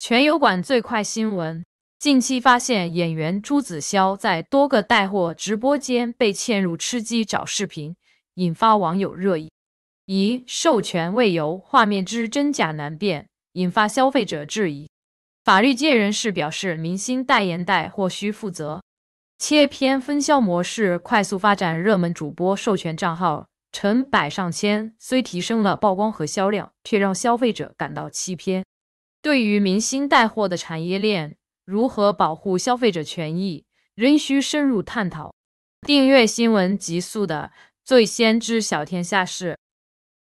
全油管最快新闻：近期发现演员朱子骁在多个带货直播间被嵌入吃鸡找视频，引发网友热议。疑授权未由画面之真假难辨，引发消费者质疑。法律界人士表示，明星代言带货需负责。切片分销模式快速发展，热门主播授权账号成百上千，虽提升了曝光和销量，却让消费者感到欺骗。对于明星带货的产业链，如何保护消费者权益，仍需深入探讨。订阅新闻极速的，最先知晓天下事。